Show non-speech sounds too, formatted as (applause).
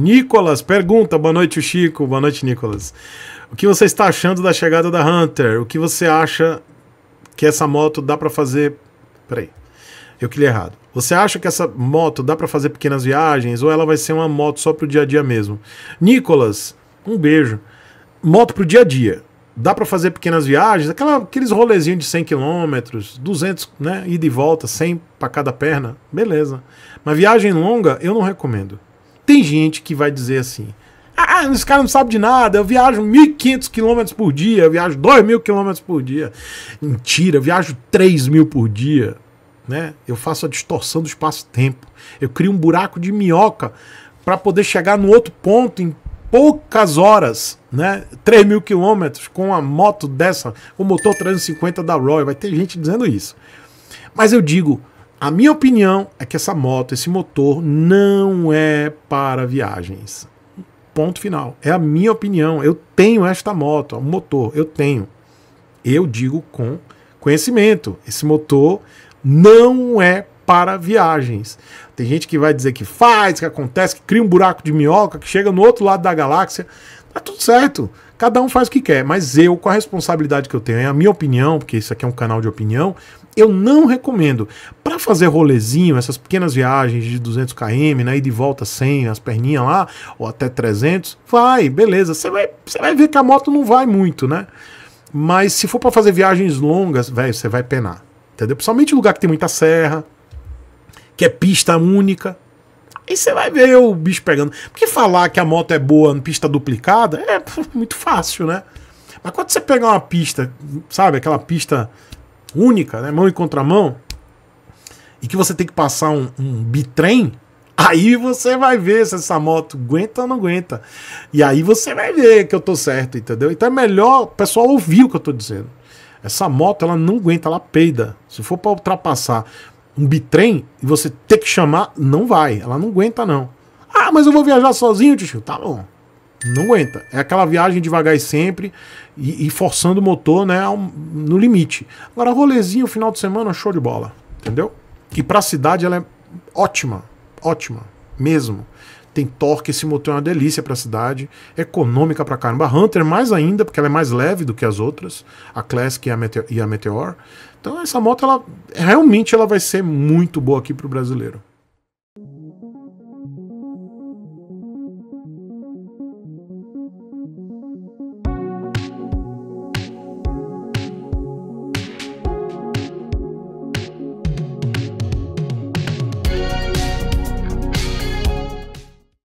Nicolas pergunta, boa noite Chico, boa noite Nicolas. O que você está achando da chegada da Hunter? O que você acha que essa moto dá para fazer? Peraí, eu queria errado. Você acha que essa moto dá para fazer pequenas viagens ou ela vai ser uma moto só pro dia a dia mesmo? Nicolas, um beijo. Moto pro dia a dia. Dá para fazer pequenas viagens, aquela, aqueles rolezinhos de 100 km, 200, né, ida e volta, 100 para cada perna, beleza. Mas viagem longa eu não recomendo. Tem gente que vai dizer assim: ah, ah, esse cara não sabe de nada, eu viajo 1.500 km por dia, eu viajo 2.000 km por dia. Mentira, eu viajo 3.000 por dia. Né? Eu faço a distorção do espaço-tempo. Eu crio um buraco de minhoca para poder chegar no outro ponto em poucas horas, né? 3 mil quilômetros com a moto dessa, o motor 350 da Royal. Vai ter gente dizendo isso. Mas eu digo, a minha opinião é que essa moto, esse motor, não é para viagens. Ponto final. É a minha opinião. Eu tenho esta moto, o é motor, eu tenho. Eu digo com conhecimento. Esse motor não é para viagens. Tem gente que vai dizer que faz, que acontece, que cria um buraco de minhoca, que chega no outro lado da galáxia. Tá tudo certo. Cada um faz o que quer, mas eu, com a responsabilidade que eu tenho, é a minha opinião, porque isso aqui é um canal de opinião, eu não recomendo. Para fazer rolezinho, essas pequenas viagens de 200 km, né, e de volta 100, as perninhas lá, ou até 300, vai, beleza. Você vai, você vai ver que a moto não vai muito, né? Mas se for para fazer viagens longas, velho, você vai penar. Entendeu? Principalmente lugar que tem muita serra, que é pista única, Aí você vai ver o bicho pegando. Porque falar que a moto é boa em pista duplicada é (laughs) muito fácil, né? Mas quando você pegar uma pista, sabe, aquela pista única, né, mão e contramão, e que você tem que passar um, um bitrem, aí você vai ver se essa moto aguenta ou não aguenta. E aí você vai ver que eu tô certo, entendeu? Então é melhor o pessoal ouvir o que eu tô dizendo. Essa moto ela não aguenta, ela peida. Se for para ultrapassar um bitrem e você ter que chamar, não vai. Ela não aguenta, não. Ah, mas eu vou viajar sozinho, tio. Tá bom. Não aguenta. É aquela viagem devagar e sempre e, e forçando o motor né, ao, no limite. Agora, rolezinho, final de semana, show de bola. Entendeu? E pra cidade ela é ótima. Ótima. Mesmo tem torque, esse motor é uma delícia para a cidade, econômica para caramba. A Hunter mais ainda, porque ela é mais leve do que as outras, a Classic e a, Meteor. E a Meteor. Então essa moto ela realmente ela vai ser muito boa aqui para o brasileiro.